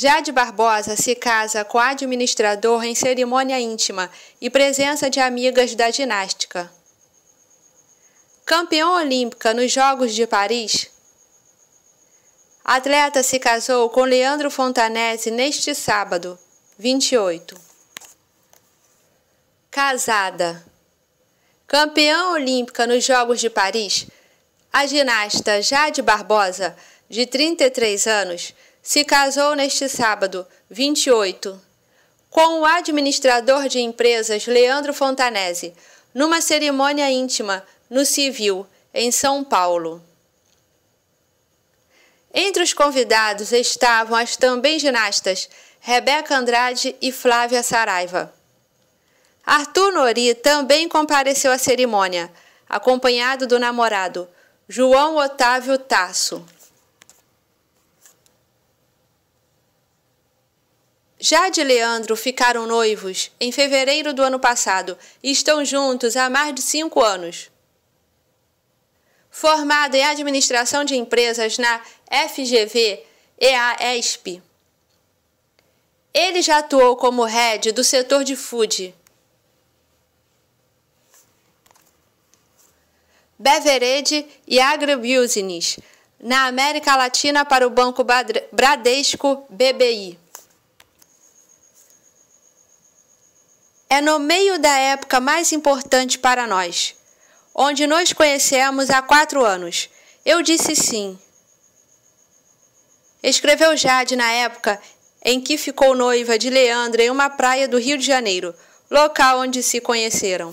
Jade Barbosa se casa com administrador em cerimônia íntima e presença de amigas da ginástica. Campeã olímpica nos Jogos de Paris. Atleta se casou com Leandro Fontanese neste sábado, 28. Casada. Campeã olímpica nos Jogos de Paris, a ginasta Jade Barbosa, de 33 anos, se casou neste sábado, 28, com o administrador de empresas Leandro Fontanese, numa cerimônia íntima no Civil, em São Paulo. Entre os convidados estavam as também ginastas Rebeca Andrade e Flávia Saraiva. Arthur Nori também compareceu à cerimônia, acompanhado do namorado, João Otávio Tasso. Jade e Leandro ficaram noivos em fevereiro do ano passado e estão juntos há mais de cinco anos. Formado em Administração de Empresas na FGV EAESP, ele já atuou como head do setor de food. Beverage e Agribusiness, na América Latina para o Banco Bradesco BBI. É no meio da época mais importante para nós, onde nos conhecemos há quatro anos. Eu disse sim. Escreveu Jade na época em que ficou noiva de Leandro em uma praia do Rio de Janeiro, local onde se conheceram.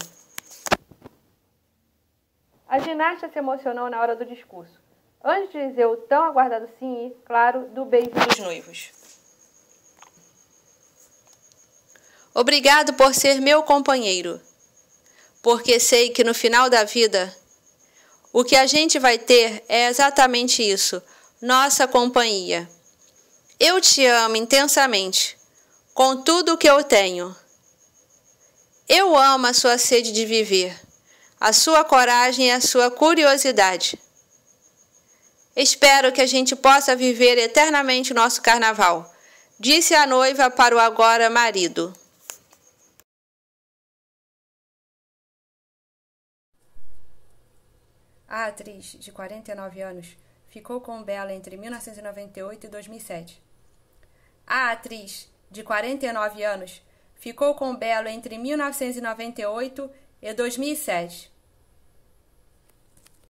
A ginasta se emocionou na hora do discurso, antes de dizer o tão aguardado sim e, claro, do beijo dos noivos. Obrigado por ser meu companheiro, porque sei que no final da vida, o que a gente vai ter é exatamente isso nossa companhia. Eu te amo intensamente, com tudo o que eu tenho. Eu amo a sua sede de viver, a sua coragem e a sua curiosidade. Espero que a gente possa viver eternamente o nosso carnaval, disse a noiva para o agora marido. A atriz, de 49 anos, ficou com belo entre 1998 e 2007. A atriz, de 49 anos, ficou com Belo entre 1998 e 2007.